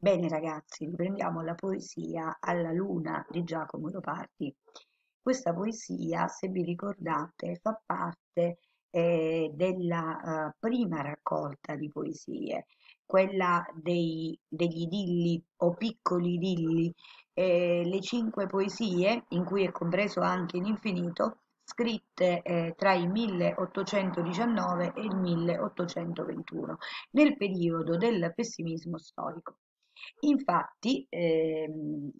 Bene ragazzi, riprendiamo la poesia Alla luna di Giacomo Leopardi. Questa poesia, se vi ricordate, fa parte eh, della eh, prima raccolta di poesie, quella dei, degli idilli o piccoli idilli, eh, le cinque poesie, in cui è compreso anche l'infinito, scritte eh, tra il 1819 e il 1821, nel periodo del pessimismo storico. Infatti, ehm,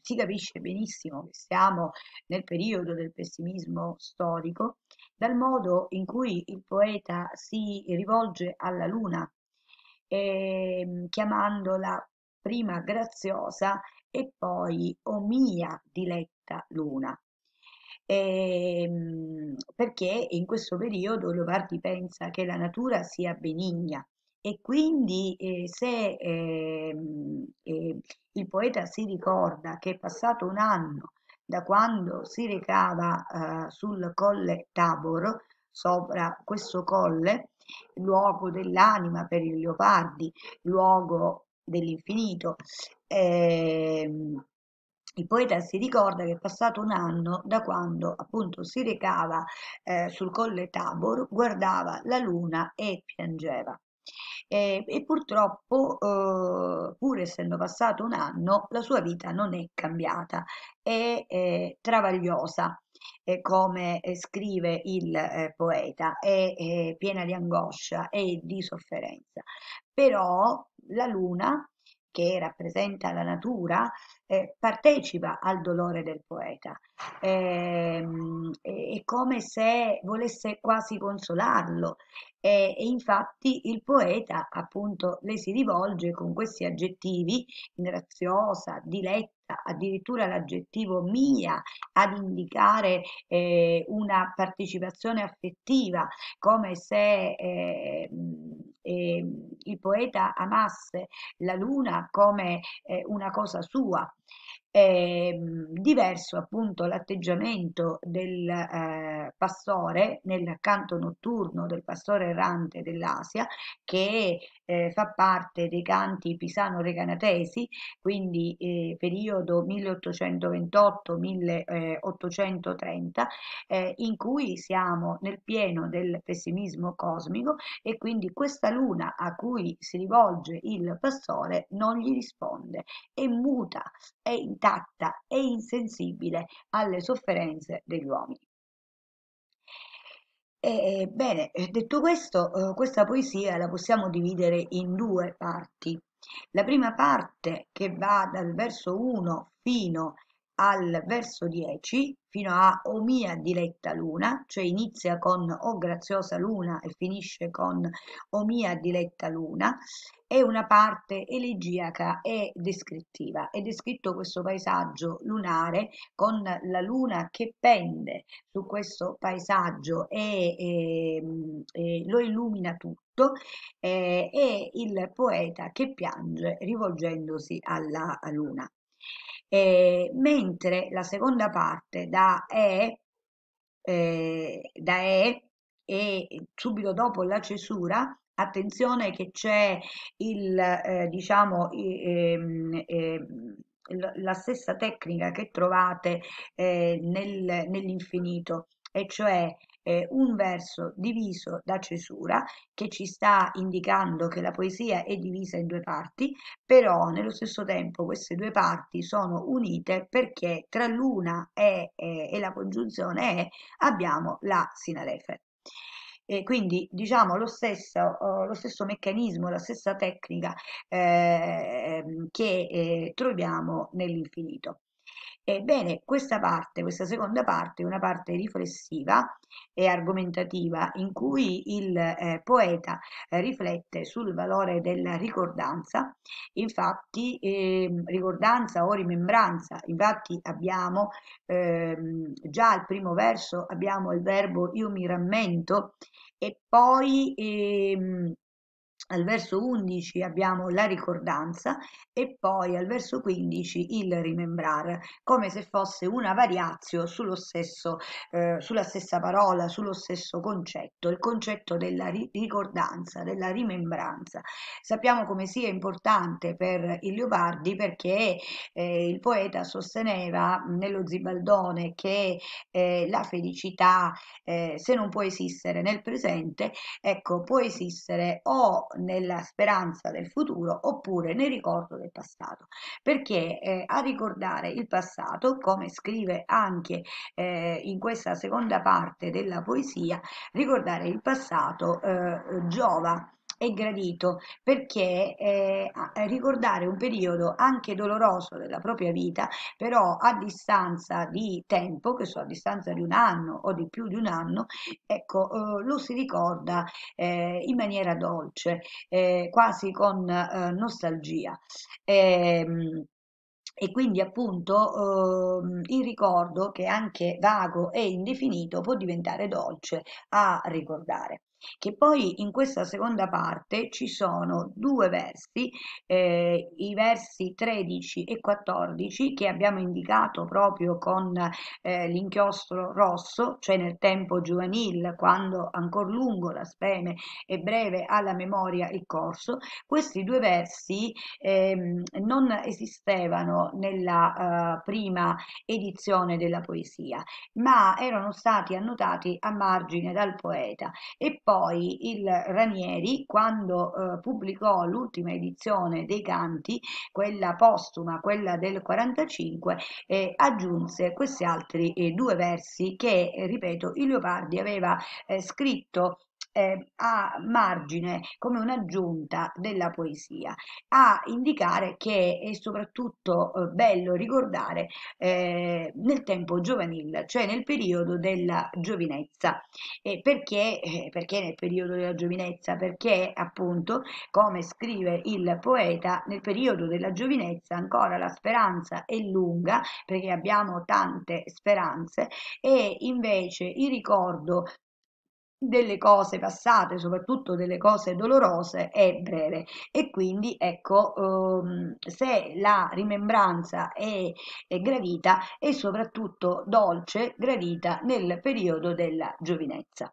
si capisce benissimo che siamo nel periodo del pessimismo storico dal modo in cui il poeta si rivolge alla luna, ehm, chiamandola prima graziosa e poi o mia diletta luna. Ehm, perché in questo periodo Leopardi pensa che la natura sia benigna, e quindi eh, se eh, eh, il poeta si ricorda che è passato un anno da quando si recava eh, sul colle Tabor, sopra questo colle, luogo dell'anima per i leopardi, luogo dell'infinito, ehm, il poeta si ricorda che è passato un anno da quando appunto si recava eh, sul colle Tabor, guardava la luna e piangeva. E, eh, e purtroppo, eh, pur essendo passato un anno, la sua vita non è cambiata, è eh, travagliosa, eh, come eh, scrive il eh, poeta, è, è eh, piena di angoscia e di sofferenza. Però la luna, che rappresenta la natura, eh, partecipa al dolore del poeta, eh, è come se volesse quasi consolarlo eh, e infatti il poeta appunto le si rivolge con questi aggettivi, graziosa, diletta, addirittura l'aggettivo mia ad indicare eh, una partecipazione affettiva, come se ehm, eh, il poeta amasse la luna come eh, una cosa sua eh, diverso appunto l'atteggiamento del eh, pastore nel canto notturno del pastore errante dell'Asia che eh, fa parte dei canti pisano-reganatesi, quindi eh, periodo 1828-1830, eh, eh, in cui siamo nel pieno del pessimismo cosmico e quindi questa luna a cui si rivolge il pastore non gli risponde, è muta, è in intatta e insensibile alle sofferenze degli uomini. E, ehm, bene, eh, detto questo, eh, questa poesia la possiamo dividere in due parti. La prima parte che va dal verso 1 fino al verso 10 fino a O mia diletta luna, cioè inizia con O graziosa luna e finisce con O mia diletta luna, è una parte elegiaca e descrittiva. È descritto questo paesaggio lunare con la luna che pende su questo paesaggio e, e, ehm, e lo illumina tutto e, eh, e il poeta che piange rivolgendosi alla luna. Eh, mentre la seconda parte da E, eh, da e e subito dopo la cesura, attenzione che c'è il, eh, diciamo, eh, eh, la stessa tecnica che trovate eh, nel, nell'infinito, e cioè eh, un verso diviso da cesura che ci sta indicando che la poesia è divisa in due parti, però nello stesso tempo queste due parti sono unite perché tra l'una e, e, e la congiunzione e abbiamo la sinalefe. E quindi diciamo lo stesso, oh, lo stesso, meccanismo, la stessa tecnica eh, che eh, troviamo nell'infinito. Ebbene, questa parte, questa seconda parte, è una parte riflessiva e argomentativa in cui il eh, poeta eh, riflette sul valore della ricordanza, infatti eh, ricordanza o rimembranza, infatti abbiamo ehm, già al primo verso abbiamo il verbo io mi rammento e poi ehm, al verso 11 abbiamo la ricordanza e poi al verso 15 il rimembrar, come se fosse una variazio stesso, eh, sulla stessa parola, sullo stesso concetto, il concetto della ri ricordanza, della rimembranza. Sappiamo come sia importante per il Leopardi perché eh, il poeta sosteneva nello Zibaldone che eh, la felicità, eh, se non può esistere nel presente, ecco, può esistere o nella speranza del futuro oppure nel ricordo del passato, perché eh, a ricordare il passato, come scrive anche eh, in questa seconda parte della poesia, ricordare il passato eh, giova è gradito perché eh, ricordare un periodo anche doloroso della propria vita, però a distanza di tempo, che so a distanza di un anno o di più di un anno, ecco, eh, lo si ricorda eh, in maniera dolce, eh, quasi con eh, nostalgia. Ehm, e quindi appunto ehm, il ricordo, che anche vago e indefinito, può diventare dolce a ricordare che poi in questa seconda parte ci sono due versi, eh, i versi 13 e 14 che abbiamo indicato proprio con eh, l'inchiostro rosso, cioè nel tempo giovanil, quando ancor lungo la speme e breve alla memoria il corso, questi due versi ehm, non esistevano nella eh, prima edizione della poesia, ma erano stati annotati a margine dal poeta e poi poi il Ranieri, quando eh, pubblicò l'ultima edizione dei Canti, quella postuma, quella del 45, eh, aggiunse questi altri eh, due versi che, ripeto, il Leopardi aveva eh, scritto eh, a margine come un'aggiunta della poesia, a indicare che è soprattutto eh, bello ricordare eh, nel tempo giovanile, cioè nel periodo della giovinezza. E perché? Eh, perché nel periodo della giovinezza? Perché appunto, come scrive il poeta, nel periodo della giovinezza ancora la speranza è lunga, perché abbiamo tante speranze, e invece il ricordo delle cose passate, soprattutto delle cose dolorose, è breve e quindi ecco ehm, se la rimembranza è, è, gradita è soprattutto dolce, gradita nel periodo della giovinezza.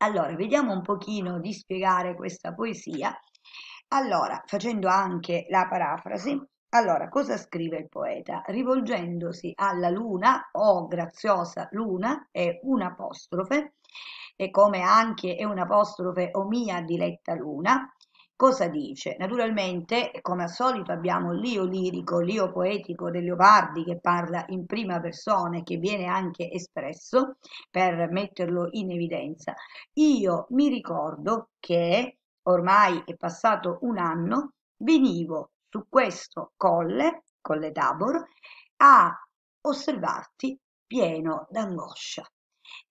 Allora, vediamo un pochino di spiegare questa poesia. Allora, facendo anche la parafrasi, allora, cosa scrive il poeta? Rivolgendosi alla luna o oh, graziosa luna è un'apostrofe e come anche è un'apostrofe mia diletta luna, cosa dice? Naturalmente, come al solito, abbiamo l'io lirico, l'io poetico del Leopardi che parla in prima persona e che viene anche espresso per metterlo in evidenza. Io mi ricordo che ormai è passato un anno, venivo su questo colle, colle Tabor, a osservarti pieno d'angoscia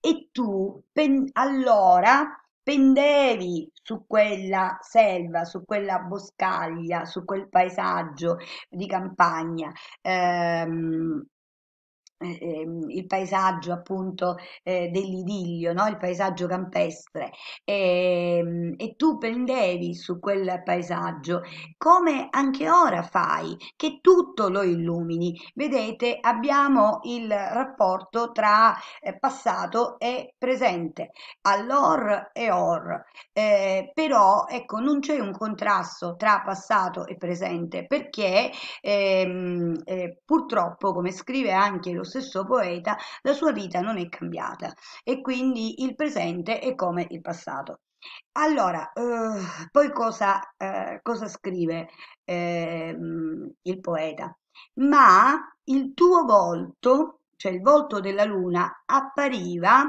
e tu pen- allora pendevi su quella selva, su quella boscaglia, su quel paesaggio di campagna, ehm, eh, ehm, il paesaggio appunto eh, dell'idillio, no? il paesaggio campestre e, ehm, e, tu prendevi su quel paesaggio come anche ora fai che tutto lo illumini vedete abbiamo il rapporto tra eh, passato e presente allor e or eh, però ecco non c'è un contrasto tra passato e presente perché ehm, eh, purtroppo come scrive anche lo stesso poeta, la sua vita non è cambiata e quindi il presente è come il passato. Allora, eh, poi cosa, eh, cosa scrive eh, il poeta? Ma il tuo volto, cioè il volto della luna, appariva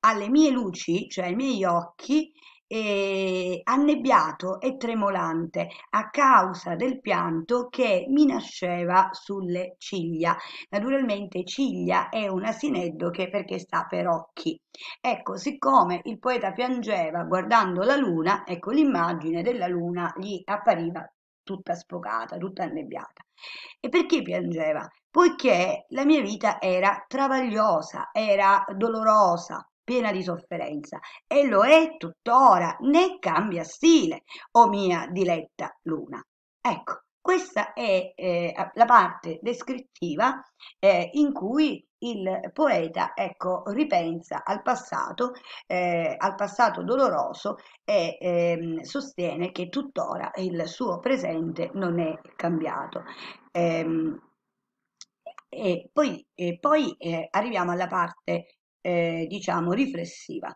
alle mie luci, cioè ai miei occhi, eh, annebbiato e tremolante a causa del pianto che mi nasceva sulle ciglia. Naturalmente ciglia è un asineddo che perché sta per occhi. Ecco, siccome il poeta piangeva guardando la luna, ecco l'immagine della luna gli appariva tutta sfocata, tutta annebbiata. E perché piangeva? Poiché la mia vita era travagliosa, era dolorosa, piena di sofferenza e lo è tuttora, né cambia stile, o oh mia diletta luna. Ecco, questa è eh, la parte descrittiva eh, in cui il poeta ecco, ripensa al passato, eh, al passato doloroso e ehm, sostiene che tuttora il suo presente non è cambiato. Ehm, e poi, e poi eh, arriviamo alla parte eh, diciamo riflessiva.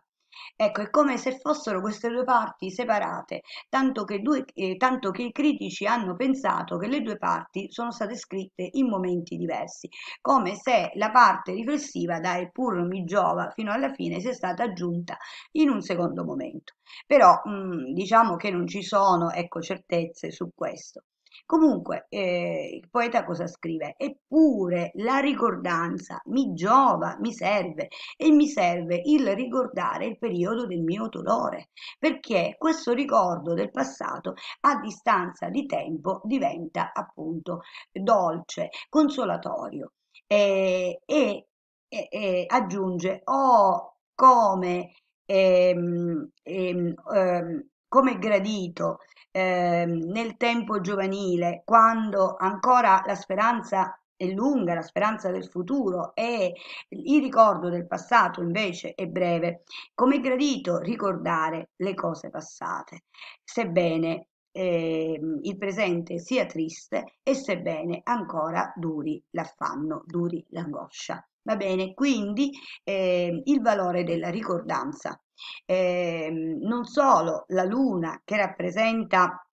Ecco, è come se fossero queste due parti separate, tanto che, due, eh, tanto che, i critici hanno pensato che le due parti sono state scritte in momenti diversi, come se la parte riflessiva da eppur pur mi giova fino alla fine sia stata aggiunta in un secondo momento. Però mh, mm, diciamo che non ci sono ecco, certezze su questo. Comunque, eh, il poeta cosa scrive? Eppure la ricordanza mi giova, mi serve e mi serve il ricordare il periodo del mio dolore, perché questo ricordo del passato a distanza di tempo diventa appunto dolce, consolatorio. E, e, e, e aggiunge, oh come ehm, ehm, ehm, come gradito eh, nel tempo giovanile, quando ancora la speranza è lunga, la speranza del futuro e il ricordo del passato invece è breve, come gradito ricordare le cose passate, sebbene eh, il presente sia triste e sebbene ancora duri l'affanno, duri l'angoscia. Va bene, quindi eh, il valore della ricordanza. Eh, non solo la luna che rappresenta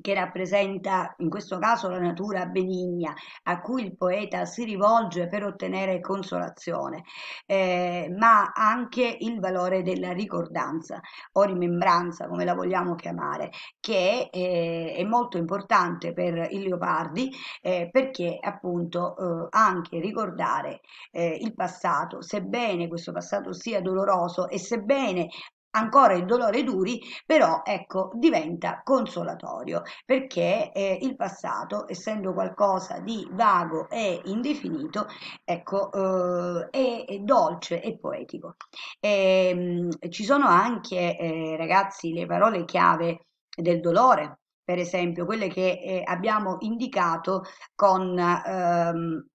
che rappresenta in questo caso la natura benigna a cui il poeta si rivolge per ottenere consolazione, eh, ma anche il valore della ricordanza o rimembranza, come la vogliamo chiamare, che eh, è molto importante per il Leopardi eh, perché appunto eh, anche ricordare eh, il passato, sebbene questo passato sia doloroso e sebbene ancora il dolore duri, però ecco, diventa consolatorio perché eh, il passato, essendo qualcosa di vago e indefinito, ecco, eh, è, è, dolce e poetico. E, ehm, mh, ci sono anche, eh, ragazzi, le parole chiave del dolore, per esempio, quelle che eh, abbiamo indicato con, ehm,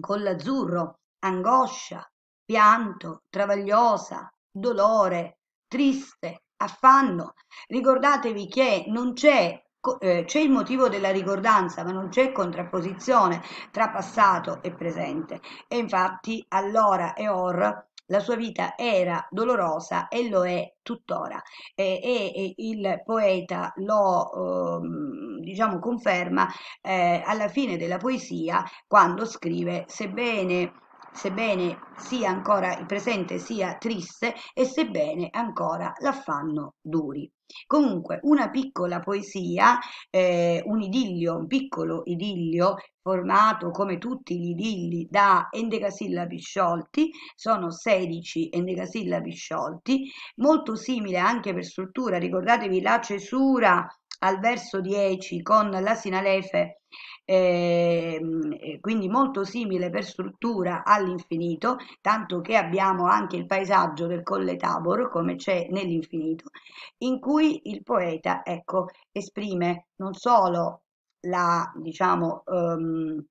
con l'azzurro, angoscia, pianto, travagliosa, dolore, triste, affanno. Ricordatevi che non c'è eh, c'è il motivo della ricordanza, ma non c'è contrapposizione tra passato e presente. E infatti allora e or la sua vita era dolorosa e lo è tuttora e, e, e il poeta lo eh, diciamo conferma eh, alla fine della poesia quando scrive sebbene sebbene sia ancora il presente sia triste e sebbene ancora l'affanno duri. Comunque una piccola poesia, eh, un idillio, un piccolo idillio formato come tutti gli idilli da endecasillabi sciolti, sono 16 endecasillabi sciolti, molto simile anche per struttura, ricordatevi la cesura al verso 10 con la sinalefe Ehm, quindi molto simile per struttura all'infinito, tanto che abbiamo anche il paesaggio del Colle Tabor, come c'è nell'infinito, in cui il poeta ecco, esprime non solo la, diciamo, um,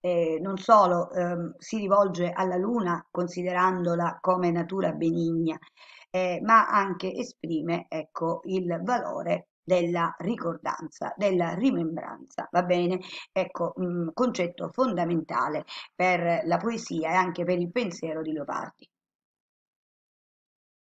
eh, non solo ehm, si rivolge alla Luna considerandola come natura benigna, eh, ma anche esprime ecco, il valore della ricordanza, della rimembranza, va bene? Ecco, mh, mm, concetto fondamentale per la poesia e anche per il pensiero di Leopardi.